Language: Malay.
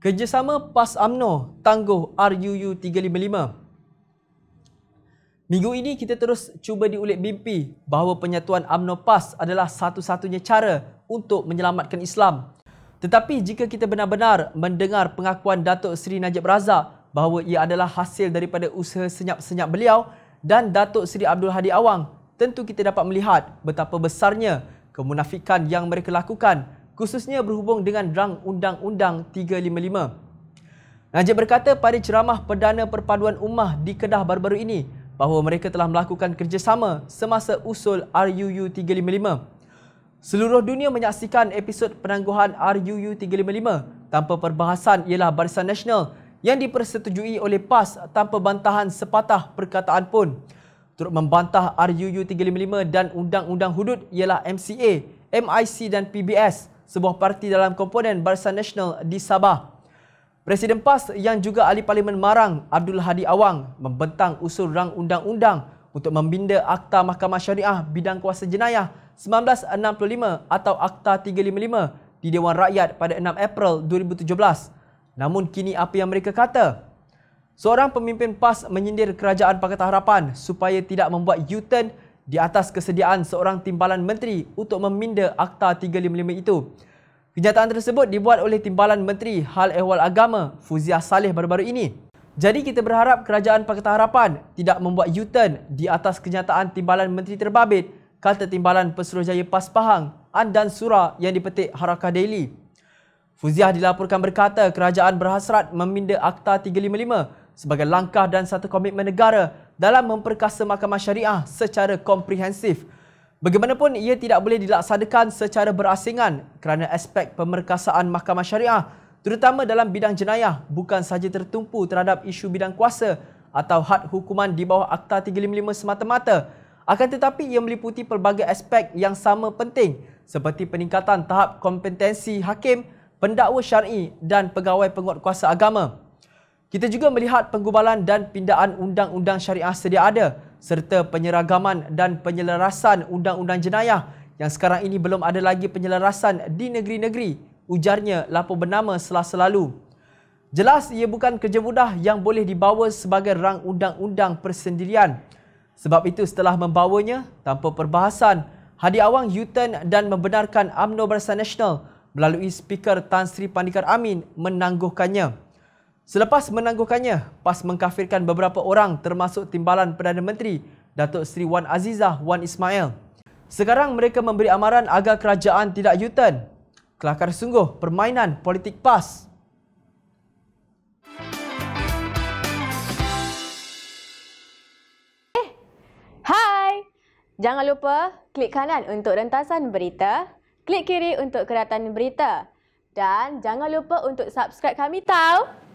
Kerjasama PAS AMNO tangguh RUU 355. Minggu ini kita terus cuba diulik mimpi bahawa penyatuan AMNO PAS adalah satu-satunya cara untuk menyelamatkan Islam. Tetapi jika kita benar-benar mendengar pengakuan Datuk Seri Najib Razak bahawa ia adalah hasil daripada usaha senyap-senyap beliau dan Datuk Seri Abdul Hadi Awang, tentu kita dapat melihat betapa besarnya kemunafikan yang mereka lakukan khususnya berhubung dengan rang Undang-Undang 355. Najib berkata pada ceramah Perdana Perpaduan Ummah di Kedah baru-baru ini bahawa mereka telah melakukan kerjasama semasa usul RUU 355. Seluruh dunia menyaksikan episod penangguhan RUU 355 tanpa perbahasan ialah Barisan Nasional yang dipersetujui oleh PAS tanpa bantahan sepatah perkataan pun. Turut membantah RUU 355 dan Undang-Undang Hudud ialah MCA, MIC dan PBS sebuah parti dalam komponen Barisan Nasional di Sabah. Presiden PAS yang juga ahli parlimen Marang, Abdul Hadi Awang, membentang usul rang undang-undang untuk membinda Akta Mahkamah Syariah Bidang Kuasa Jenayah 1965 atau Akta 355 di Dewan Rakyat pada 6 April 2017. Namun kini apa yang mereka kata? Seorang pemimpin PAS menyindir Kerajaan Pakatan Harapan supaya tidak membuat U-turn di atas kesediaan seorang timbalan menteri untuk meminda Akta 355 itu. Kenyataan tersebut dibuat oleh Timbalan Menteri Hal Ehwal Agama Fuziah Saleh baru-baru ini. Jadi kita berharap Kerajaan Pakatan Harapan tidak membuat U-turn di atas kenyataan Timbalan Menteri terbabit kata Timbalan Pesuruhjaya PAS Pahang Andan Sura yang dipetik Harakah Daily. Fuziah dilaporkan berkata kerajaan berhasrat meminda Akta 355 sebagai langkah dan satu komitmen negara dalam memperkasa Mahkamah Syariah secara komprehensif Bagaimanapun ia tidak boleh dilaksanakan secara berasingan kerana aspek pemerkasaan Mahkamah Syariah terutama dalam bidang jenayah bukan sahaja tertumpu terhadap isu bidang kuasa atau had hukuman di bawah Akta 355 semata-mata akan tetapi ia meliputi pelbagai aspek yang sama penting seperti peningkatan tahap kompetensi hakim, pendakwa syar'i dan pegawai kuasa agama. Kita juga melihat penggubalan dan pindaan undang-undang syariah sedia ada serta penyeragaman dan penyelarasan undang-undang jenayah yang sekarang ini belum ada lagi penyelarasan di negeri-negeri, ujarnya lapor bernama selasa selalu. Jelas ia bukan kerja mudah yang boleh dibawa sebagai rang undang-undang persendirian. Sebab itu setelah membawanya, tanpa perbahasan, Hadi Awang u dan membenarkan Amno Barisan Nasional melalui Speaker Tan Sri Pandikar Amin menangguhkannya. Selepas menangguhkannya, PAS mengkafirkan beberapa orang termasuk Timbalan Perdana Menteri, Datuk Seri Wan Azizah Wan Ismail. Sekarang mereka memberi amaran agar kerajaan tidak u Kelakar sungguh permainan politik PAS. Hai! Jangan lupa klik kanan untuk rentasan berita, klik kiri untuk keratan berita dan jangan lupa untuk subscribe kami tau.